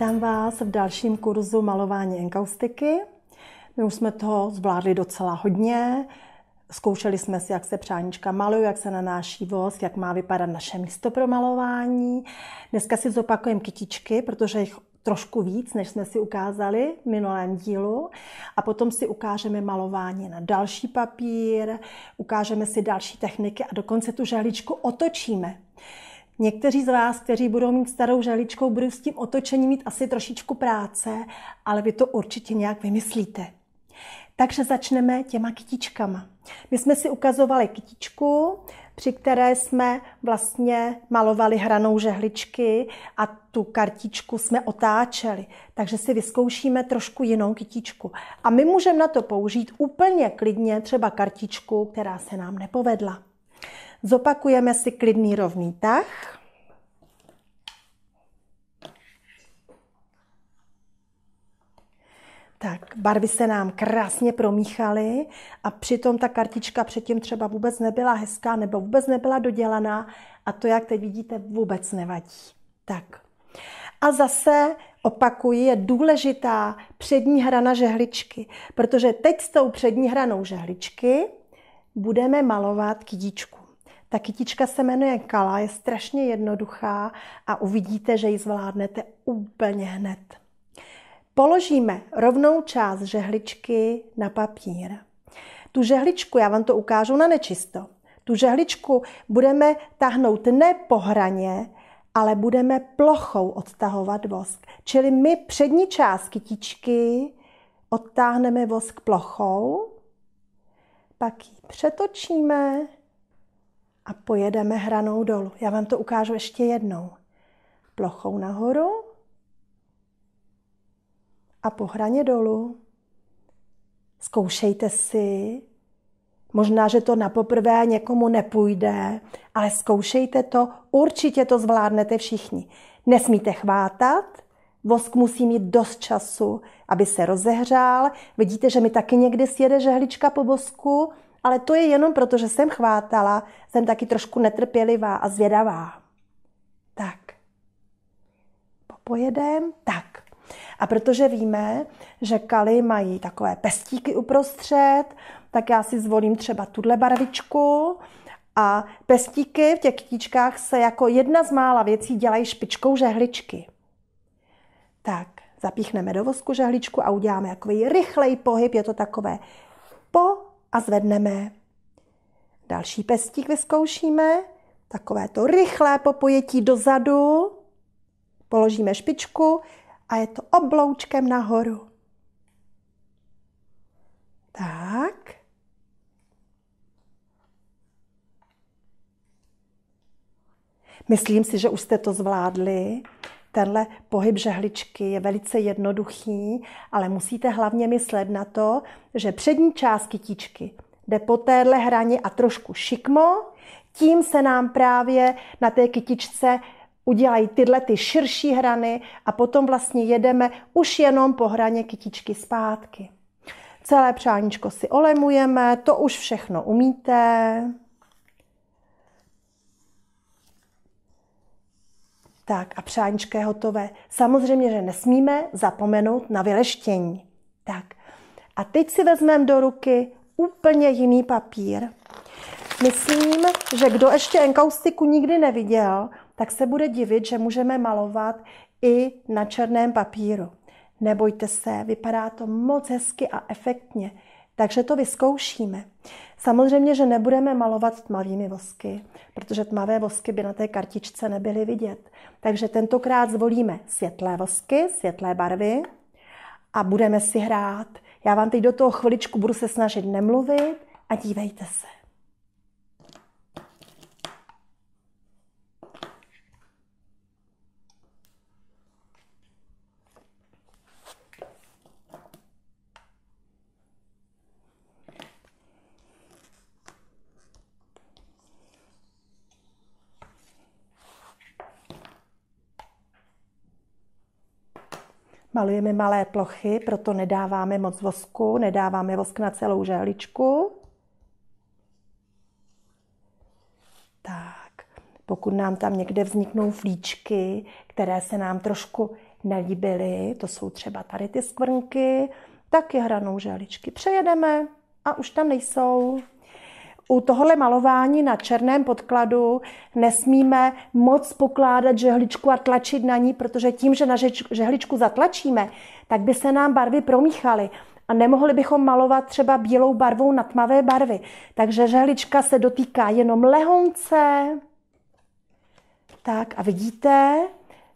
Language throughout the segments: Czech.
Vítám vás v dalším kurzu malování enkaustiky. My už jsme toho zvládli docela hodně. Zkoušeli jsme si, jak se přáníčka maluje, jak se nanáší vosk, jak má vypadat naše místo pro malování. Dneska si zopakujeme kytičky, protože jich trošku víc, než jsme si ukázali v minulém dílu. A potom si ukážeme malování na další papír, ukážeme si další techniky a dokonce tu žehličku otočíme. Někteří z vás, kteří budou mít starou žaličkou, budou s tím otočením mít asi trošičku práce, ale vy to určitě nějak vymyslíte. Takže začneme těma kytičkama. My jsme si ukazovali kytičku, při které jsme vlastně malovali hranou žehličky a tu kartičku jsme otáčeli. Takže si vyzkoušíme trošku jinou kytičku. A my můžeme na to použít úplně klidně třeba kartičku, která se nám nepovedla. Zopakujeme si klidný rovný tah. Tak, barvy se nám krásně promíchaly a přitom ta kartička předtím třeba vůbec nebyla hezká nebo vůbec nebyla dodělaná a to, jak teď vidíte, vůbec nevadí. Tak. A zase opakuji, je důležitá přední hrana žehličky, protože teď s tou přední hranou žehličky budeme malovat kytičku. Ta kytička se jmenuje Kala, je strašně jednoduchá a uvidíte, že ji zvládnete úplně hned. Položíme rovnou část žehličky na papír. Tu žehličku, já vám to ukážu na nečisto, tu žehličku budeme tahnout ne po hraně, ale budeme plochou odtahovat vosk. Čili my přední část kytičky odtáhneme vosk plochou, pak ji přetočíme a pojedeme hranou dolů. Já vám to ukážu ještě jednou. Plochou nahoru a po hraně dolů. Zkoušejte si. Možná, že to na poprvé někomu nepůjde, ale zkoušejte to, určitě to zvládnete všichni. Nesmíte chvátat, Vosk musí mít dost času, aby se rozehřál. Vidíte, že mi taky někdy sjede žehlička po vosku, ale to je jenom proto, že jsem chvátala, jsem taky trošku netrpělivá a zvědavá. Tak. Pojedem? Tak. A protože víme, že kaly mají takové pestíky uprostřed, tak já si zvolím třeba tuhle barvičku a pestíky v těch kytíčkách se jako jedna z mála věcí dělají špičkou žehličky. Tak, zapíchneme do vosku žehličku a uděláme takový rychlej pohyb, je to takové po a zvedneme. Další pestík vyzkoušíme, takové to rychlé popojetí dozadu. Položíme špičku a je to obloučkem nahoru. Tak. Myslím si, že už jste to zvládli. Tenhle pohyb žehličky je velice jednoduchý, ale musíte hlavně myslet na to, že přední část kytičky jde po téhle hraně a trošku šikmo, tím se nám právě na té kytičce udělají tyhle ty širší hrany a potom vlastně jedeme už jenom po hraně kytičky zpátky. Celé přáníčko si olemujeme, to už všechno umíte. Tak a přáníčka je hotové. Samozřejmě, že nesmíme zapomenout na vyleštění. Tak a teď si vezmeme do ruky úplně jiný papír. Myslím, že kdo ještě enkaustiku nikdy neviděl, tak se bude divit, že můžeme malovat i na černém papíru. Nebojte se, vypadá to moc hezky a efektně. Takže to vyzkoušíme. Samozřejmě, že nebudeme malovat tmavými vosky, protože tmavé vosky by na té kartičce nebyly vidět. Takže tentokrát zvolíme světlé vosky, světlé barvy a budeme si hrát. Já vám teď do toho chviličku budu se snažit nemluvit a dívejte se. malujeme malé plochy, proto nedáváme moc vosku, nedáváme vosk na celou žehličku. Tak, pokud nám tam někde vzniknou flíčky, které se nám trošku nelíbily, to jsou třeba tady ty skvrnky, tak je hranou žehličky přejedeme a už tam nejsou u tohle malování na černém podkladu nesmíme moc pokládat žehličku a tlačit na ní, protože tím, že na žehličku zatlačíme, tak by se nám barvy promíchaly a nemohli bychom malovat třeba bílou barvou na tmavé barvy. Takže žehlička se dotýká jenom lehonce. Tak a vidíte,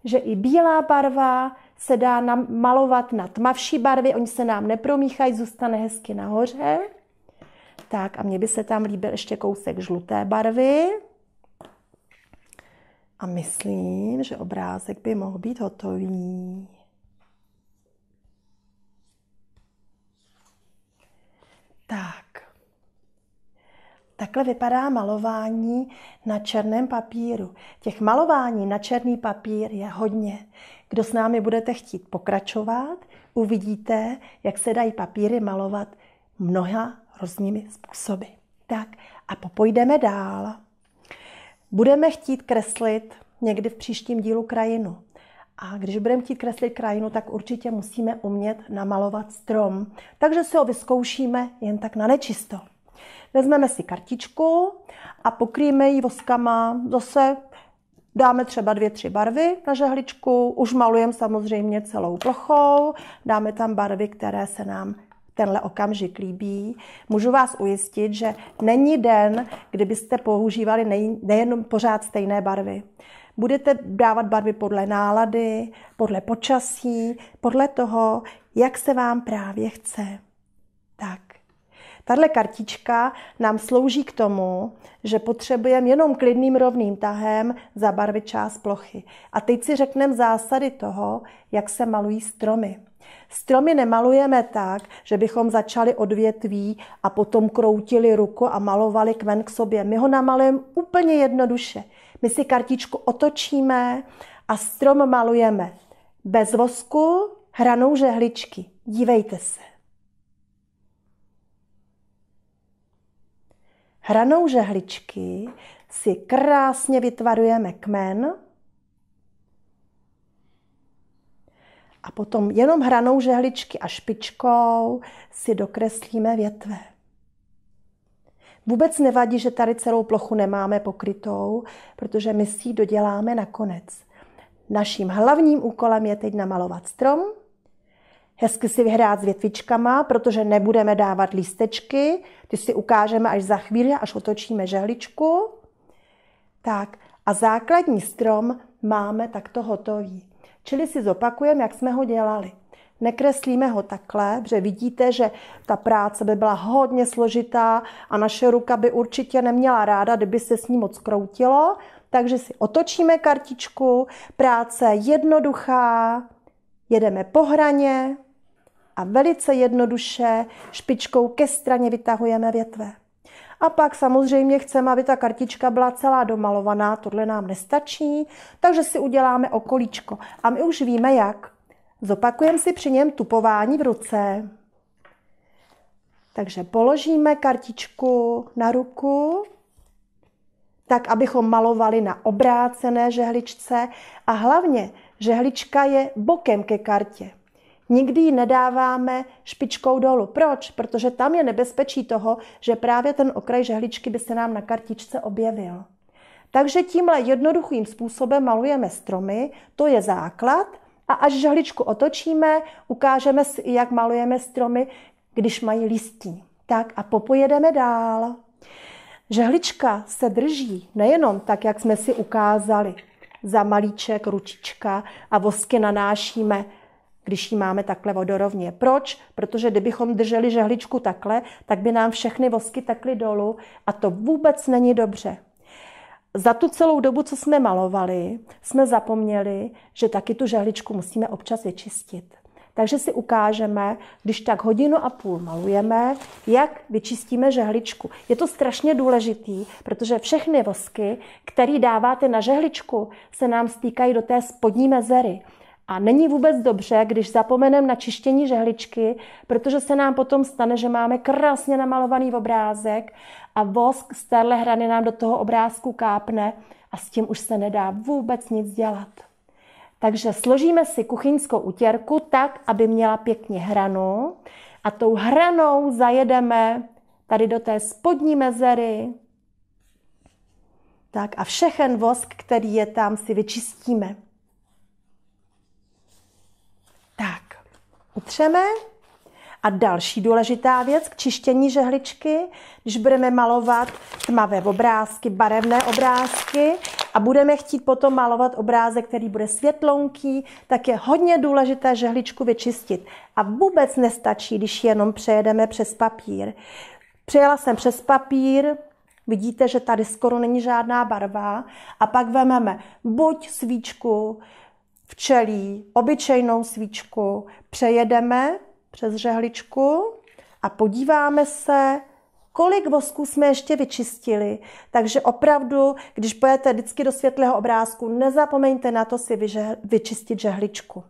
že i bílá barva se dá malovat na tmavší barvy, oni se nám nepromíchají, zůstane hezky nahoře tak a mně by se tam líbil ještě kousek žluté barvy. A myslím, že obrázek by mohl být hotový. Tak. Takhle vypadá malování na černém papíru. Těch malování na černý papír je hodně. Kdo s námi budete chtít pokračovat, uvidíte, jak se dají papíry malovat mnoha různými způsoby. Tak a popojdeme dál. Budeme chtít kreslit někdy v příštím dílu krajinu. A když budeme chtít kreslit krajinu, tak určitě musíme umět namalovat strom. Takže si ho vyzkoušíme jen tak na nečisto. Vezmeme si kartičku a pokrýme ji voskama. Zase dáme třeba dvě, tři barvy na žehličku. Už malujeme samozřejmě celou plochou. Dáme tam barvy, které se nám tenhle okamžik líbí. Můžu vás ujistit, že není den, kdybyste používali nejenom pořád stejné barvy. Budete dávat barvy podle nálady, podle počasí, podle toho, jak se vám právě chce. Tak. Tahle kartička nám slouží k tomu, že potřebujeme jenom klidným rovným tahem zabarvit část plochy. A teď si řekneme zásady toho, jak se malují stromy. Stromy nemalujeme tak, že bychom začali odvětví a potom kroutili ruku a malovali kmen k sobě. My ho namalujeme úplně jednoduše. My si kartičku otočíme a strom malujeme bez vosku, hranou žehličky. Dívejte se. Hranou žehličky si krásně vytvarujeme kmen A potom jenom hranou žehličky a špičkou si dokreslíme větve. Vůbec nevadí, že tady celou plochu nemáme pokrytou, protože my si ji doděláme nakonec. Naším hlavním úkolem je teď namalovat strom, hezky si vyhrát s větvičkama, protože nebudeme dávat lístečky, ty si ukážeme až za chvíli, až otočíme žehličku. Tak a základní strom máme takto hotový. Čili si zopakujeme, jak jsme ho dělali. Nekreslíme ho takhle, protože vidíte, že ta práce by byla hodně složitá a naše ruka by určitě neměla ráda, kdyby se s ní moc kroutilo. Takže si otočíme kartičku, práce jednoduchá, jedeme po hraně a velice jednoduše špičkou ke straně vytahujeme větve. A pak samozřejmě chceme, aby ta kartička byla celá domalovaná, tohle nám nestačí, takže si uděláme okolíčko. A my už víme jak. Zopakujeme si při něm tupování v ruce. Takže položíme kartičku na ruku, tak abychom malovali na obrácené žehličce a hlavně žehlička je bokem ke kartě. Nikdy ji nedáváme špičkou dolů. Proč? Protože tam je nebezpečí toho, že právě ten okraj žehličky by se nám na kartičce objevil. Takže tímhle jednoduchým způsobem malujeme stromy, to je základ. A až žehličku otočíme, ukážeme si, jak malujeme stromy, když mají listí. Tak a popojedeme dál. Žehlička se drží nejenom tak, jak jsme si ukázali, za malíček, ručička a vosky nanášíme když ji máme takhle vodorovně. Proč? Protože kdybychom drželi žehličku takhle, tak by nám všechny vosky takly dolů a to vůbec není dobře. Za tu celou dobu, co jsme malovali, jsme zapomněli, že taky tu žehličku musíme občas vyčistit. Takže si ukážeme, když tak hodinu a půl malujeme, jak vyčistíme žehličku. Je to strašně důležitý, protože všechny vosky, které dáváte na žehličku, se nám stýkají do té spodní mezery. A není vůbec dobře, když zapomeneme na čištění žehličky, protože se nám potom stane, že máme krásně namalovaný obrázek a vosk z téhle hrany nám do toho obrázku kápne a s tím už se nedá vůbec nic dělat. Takže složíme si kuchyňskou utěrku tak, aby měla pěkně hranu a tou hranou zajedeme tady do té spodní mezery. Tak a všechen vosk, který je tam, si vyčistíme. utřeme. A další důležitá věc k čištění žehličky, když budeme malovat tmavé obrázky, barevné obrázky a budeme chtít potom malovat obrázek, který bude světlonký, tak je hodně důležité žehličku vyčistit. A vůbec nestačí, když jenom přejedeme přes papír. Přejela jsem přes papír, vidíte, že tady skoro není žádná barva a pak vememe buď svíčku, včelí, obyčejnou svíčku, přejedeme přes žehličku a podíváme se, kolik vosku jsme ještě vyčistili. Takže opravdu, když pojete vždycky do světlého obrázku, nezapomeňte na to si vyže, vyčistit žehličku.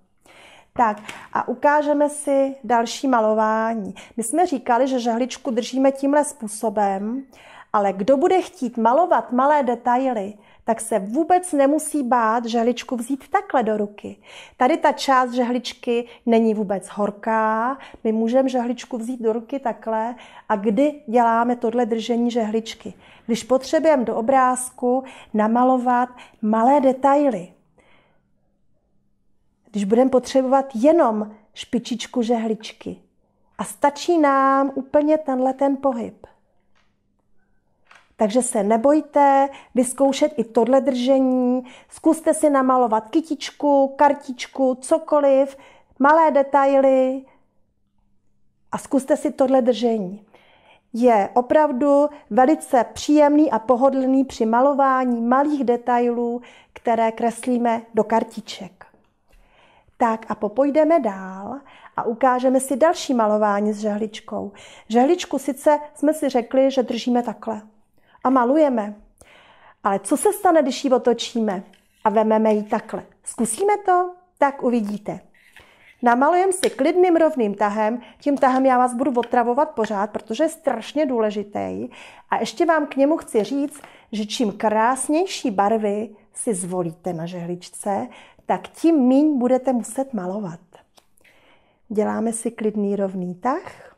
Tak a ukážeme si další malování. My jsme říkali, že žehličku držíme tímhle způsobem ale kdo bude chtít malovat malé detaily, tak se vůbec nemusí bát žehličku vzít takhle do ruky. Tady ta část žehličky není vůbec horká, my můžeme žehličku vzít do ruky takhle a kdy děláme tohle držení žehličky? Když potřebujeme do obrázku namalovat malé detaily. Když budeme potřebovat jenom špičičku žehličky. A stačí nám úplně tenhle ten pohyb. Takže se nebojte vyzkoušet i tohle držení. Zkuste si namalovat kytičku, kartičku, cokoliv, malé detaily a zkuste si tohle držení. Je opravdu velice příjemný a pohodlný při malování malých detailů, které kreslíme do kartiček. Tak a popojdeme dál a ukážeme si další malování s žehličkou. Žehličku sice jsme si řekli, že držíme takhle a malujeme. Ale co se stane, když ji otočíme a vememe ji takhle? Zkusíme to? Tak uvidíte. Namalujem si klidným rovným tahem, tím tahem já vás budu otravovat pořád, protože je strašně důležitý. A ještě vám k němu chci říct, že čím krásnější barvy si zvolíte na žehličce, tak tím míň budete muset malovat. Děláme si klidný rovný tah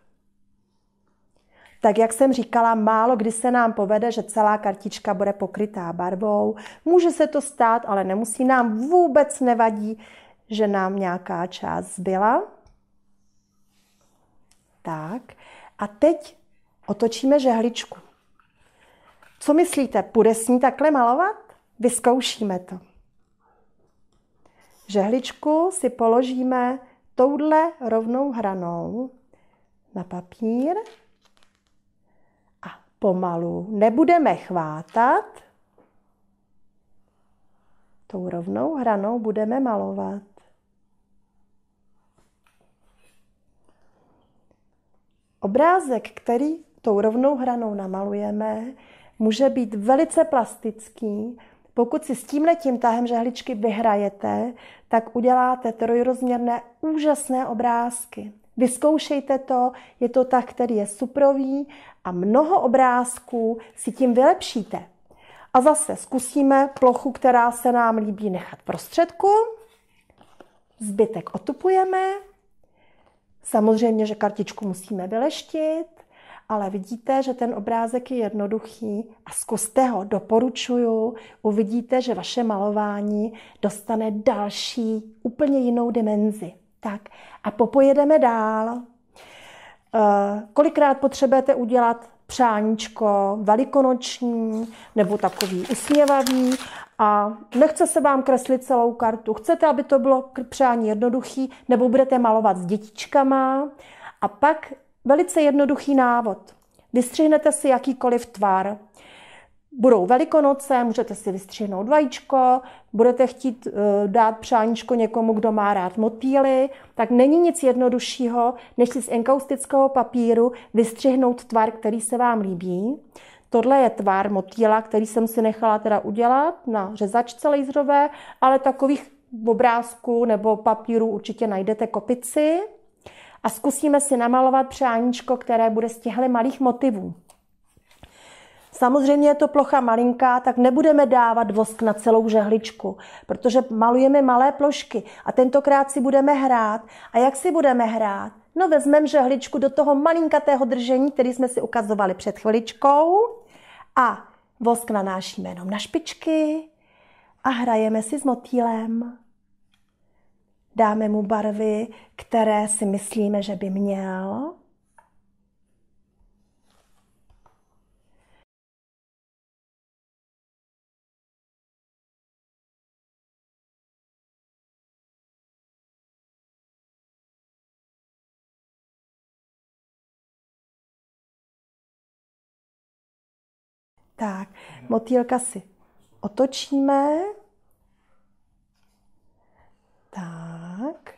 tak jak jsem říkala, málo kdy se nám povede, že celá kartička bude pokrytá barvou. Může se to stát, ale nemusí nám vůbec nevadí, že nám nějaká část zbyla. Tak. A teď otočíme žehličku. Co myslíte, půjde s ní takhle malovat? Vyzkoušíme to. Žehličku si položíme touhle rovnou hranou na papír pomalu. Nebudeme chvátat, tou rovnou hranou budeme malovat. Obrázek, který tou rovnou hranou namalujeme, může být velice plastický. Pokud si s tímhletím tahem žehličky vyhrajete, tak uděláte trojrozměrné úžasné obrázky. Vyzkoušejte to, je to tak, který je suprový a mnoho obrázků si tím vylepšíte. A zase zkusíme plochu, která se nám líbí, nechat prostředku. Zbytek otupujeme. Samozřejmě, že kartičku musíme vyleštit, ale vidíte, že ten obrázek je jednoduchý a zkuste ho, doporučuju. Uvidíte, že vaše malování dostane další, úplně jinou dimenzi. Tak a popojedeme dál. Eh, kolikrát potřebujete udělat přáníčko velikonoční nebo takový usměvavý a nechce se vám kreslit celou kartu. Chcete, aby to bylo přání jednoduchý nebo budete malovat s dětičkama a pak velice jednoduchý návod. Vystřihnete si jakýkoliv tvar budou velikonoce, můžete si vystřihnout vajíčko, budete chtít eh, dát přáníčko někomu, kdo má rád motýly, tak není nic jednoduššího, než si z enkaustického papíru vystřihnout tvar, který se vám líbí. Tohle je tvar motýla, který jsem si nechala teda udělat na řezačce laserové, ale takových obrázků nebo papíru určitě najdete kopici. A zkusíme si namalovat přáníčko, které bude z těchto malých motivů. Samozřejmě je to plocha malinká, tak nebudeme dávat vosk na celou žehličku, protože malujeme malé plošky a tentokrát si budeme hrát. A jak si budeme hrát? No vezmeme žehličku do toho malinkatého držení, který jsme si ukazovali před chviličkou a vosk nanášíme jenom na špičky a hrajeme si s motýlem. Dáme mu barvy, které si myslíme, že by měl. Tak, motýlka si otočíme. Tak.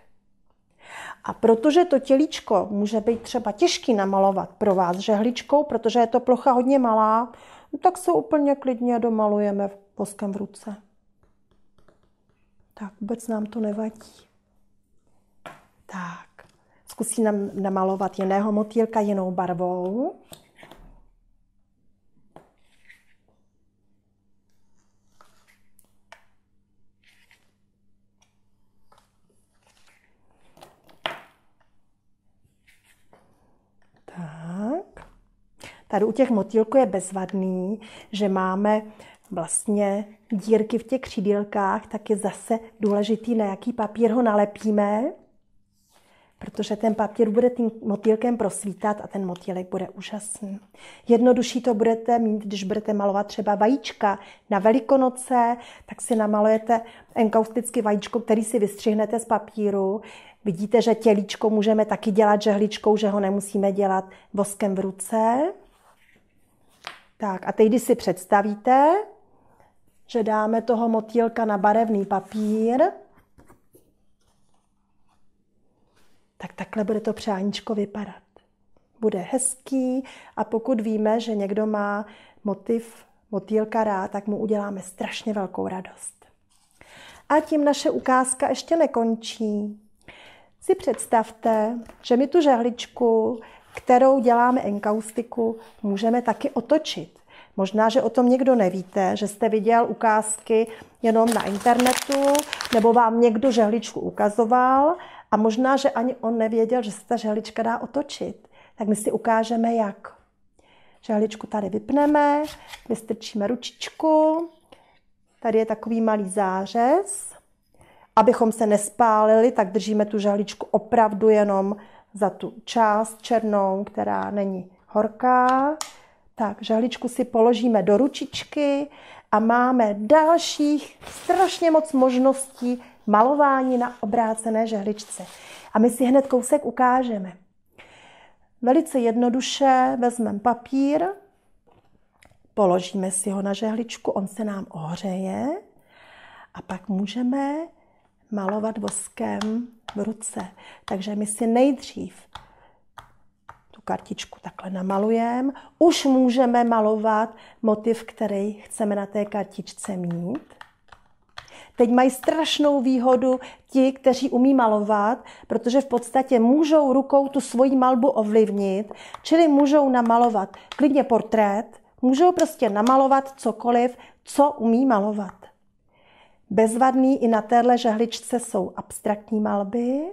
A protože to tělíčko může být třeba těžký namalovat pro vás žehličkou, protože je to plocha hodně malá, no tak se úplně klidně domalujeme voskem v ruce. Tak, vůbec nám to nevadí. Tak, zkusí nám namalovat jiného motýlka jinou barvou. Tady u těch motýlků je bezvadný, že máme vlastně dírky v těch křídílkách, tak je zase důležitý, na jaký papír ho nalepíme, protože ten papír bude tím motýlkem prosvítat a ten motýlek bude úžasný. Jednodušší to budete mít, když budete malovat třeba vajíčka na Velikonoce, tak si namalujete enkausticky vajíčko, který si vystřihnete z papíru. Vidíte, že tělíčko můžeme taky dělat žehličkou, že ho nemusíme dělat voskem v ruce. Tak a teď, když si představíte, že dáme toho motýlka na barevný papír, tak takhle bude to přáníčko vypadat. Bude hezký a pokud víme, že někdo má motiv motýlka rád, tak mu uděláme strašně velkou radost. A tím naše ukázka ještě nekončí. Si představte, že my tu žehličku kterou děláme enkaustiku, můžeme taky otočit. Možná, že o tom někdo nevíte, že jste viděl ukázky jenom na internetu, nebo vám někdo žehličku ukazoval a možná, že ani on nevěděl, že se ta žehlička dá otočit. Tak my si ukážeme, jak. Žehličku tady vypneme, vystrčíme ručičku, tady je takový malý zářez. Abychom se nespálili, tak držíme tu žehličku opravdu jenom za tu část černou, která není horká. Tak, žehličku si položíme do ručičky a máme dalších strašně moc možností malování na obrácené žehličce. A my si hned kousek ukážeme. Velice jednoduše vezmeme papír, položíme si ho na žehličku, on se nám ohřeje a pak můžeme malovat voskem v ruce. Takže my si nejdřív tu kartičku takhle namalujeme. Už můžeme malovat motiv, který chceme na té kartičce mít. Teď mají strašnou výhodu ti, kteří umí malovat, protože v podstatě můžou rukou tu svoji malbu ovlivnit, čili můžou namalovat klidně portrét, můžou prostě namalovat cokoliv, co umí malovat. Bezvadný i na téhle žehličce jsou abstraktní malby.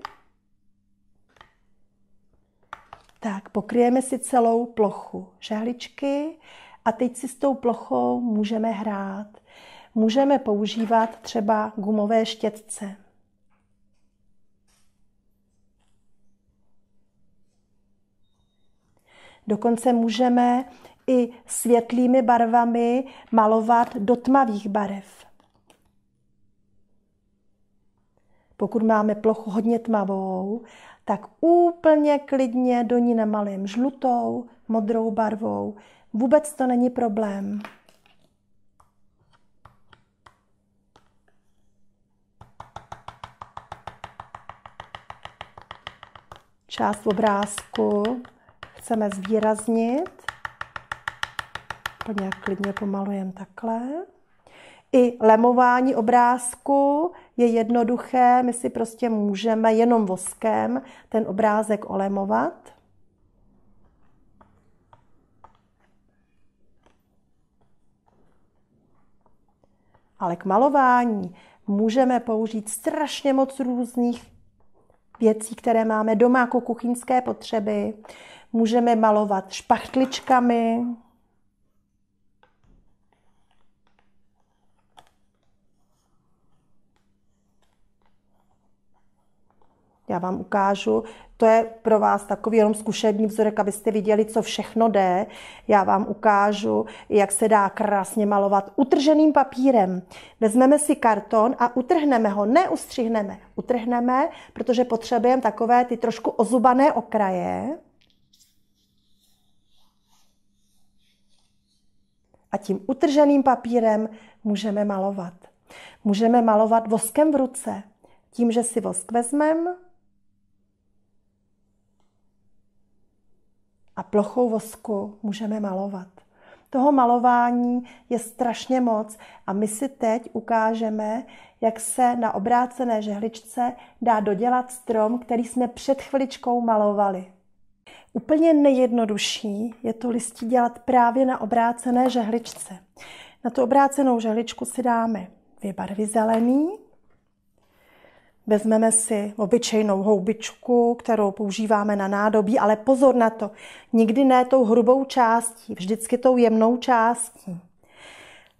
Tak, pokryjeme si celou plochu žehličky a teď si s tou plochou můžeme hrát. Můžeme používat třeba gumové štětce. Dokonce můžeme i světlými barvami malovat do tmavých barev. pokud máme plochu hodně tmavou, tak úplně klidně do ní namalím žlutou, modrou barvou. Vůbec to není problém. Část obrázku chceme zvýraznit. Úplně klidně pomalujeme takhle. I lemování obrázku je jednoduché, my si prostě můžeme jenom voskem ten obrázek olemovat. Ale k malování můžeme použít strašně moc různých věcí, které máme doma jako kuchyňské potřeby. Můžeme malovat špachtličkami, já vám ukážu. To je pro vás takový jenom zkušební vzorek, abyste viděli, co všechno jde. Já vám ukážu, jak se dá krásně malovat utrženým papírem. Vezmeme si karton a utrhneme ho, neustřihneme. Utrhneme, protože potřebujeme takové ty trošku ozubané okraje. A tím utrženým papírem můžeme malovat. Můžeme malovat voskem v ruce. Tím, že si vosk vezmeme, a plochou vosku můžeme malovat. Toho malování je strašně moc a my si teď ukážeme, jak se na obrácené žehličce dá dodělat strom, který jsme před chviličkou malovali. Úplně nejjednodušší je to listí dělat právě na obrácené žehličce. Na tu obrácenou žehličku si dáme dvě barvy zelený Vezmeme si obyčejnou houbičku, kterou používáme na nádobí, ale pozor na to, nikdy ne tou hrubou částí, vždycky tou jemnou částí.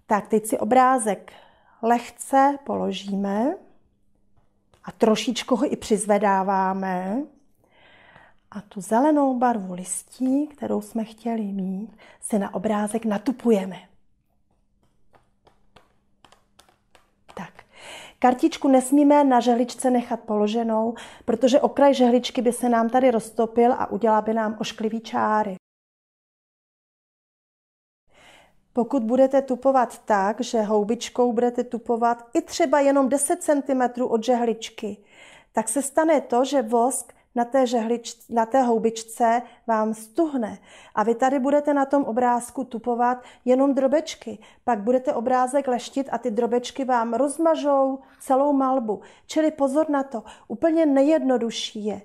Tak teď si obrázek lehce položíme a trošičku ho i přizvedáváme. A tu zelenou barvu listí, kterou jsme chtěli mít, si na obrázek natupujeme. Kartičku nesmíme na žehličce nechat položenou, protože okraj žehličky by se nám tady roztopil a udělá by nám ošklivý čáry. Pokud budete tupovat tak, že houbičkou budete tupovat i třeba jenom 10 cm od žehličky, tak se stane to, že vosk na té, žehlič, na té houbičce vám stuhne. A vy tady budete na tom obrázku tupovat jenom drobečky. Pak budete obrázek leštit a ty drobečky vám rozmažou celou malbu. Čili pozor na to, úplně nejjednodušší je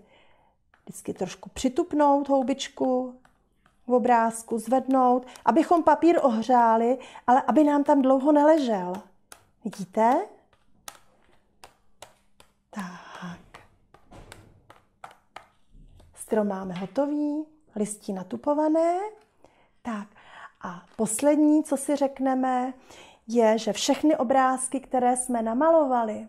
vždycky trošku přitupnout houbičku v obrázku, zvednout, abychom papír ohřáli, ale aby nám tam dlouho neležel. Vidíte? Strom máme hotový, listí natupované. Tak a poslední, co si řekneme, je, že všechny obrázky, které jsme namalovali,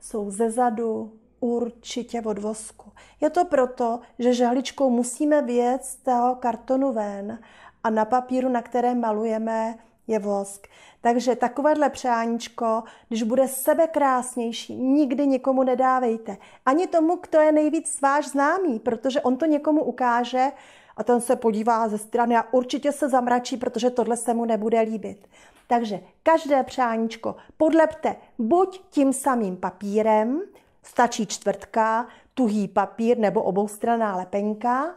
jsou ze zadu určitě od vosku. Je to proto, že žehličkou musíme věc z toho kartonu ven a na papíru, na kterém malujeme, je vosk. Takže takovéhle přáníčko, když bude sebe krásnější, nikdy nikomu nedávejte. Ani tomu, kdo je nejvíc váš známý, protože on to někomu ukáže a ten se podívá ze strany a určitě se zamračí, protože tohle se mu nebude líbit. Takže každé přáníčko podlepte buď tím samým papírem, stačí čtvrtka, tuhý papír nebo oboustraná lepenka,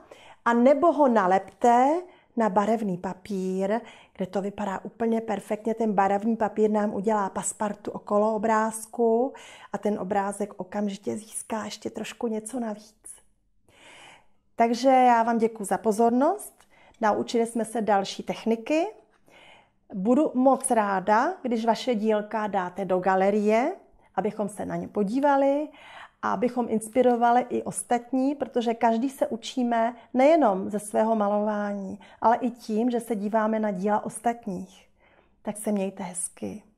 a nebo ho nalepte na barevný papír, kde to vypadá úplně perfektně. Ten barevný papír nám udělá paspartu okolo obrázku a ten obrázek okamžitě získá ještě trošku něco navíc. Takže já vám děkuji za pozornost. Naučili jsme se další techniky. Budu moc ráda, když vaše dílka dáte do galerie, abychom se na ně podívali a abychom inspirovali i ostatní, protože každý se učíme nejenom ze svého malování, ale i tím, že se díváme na díla ostatních. Tak se mějte hezky.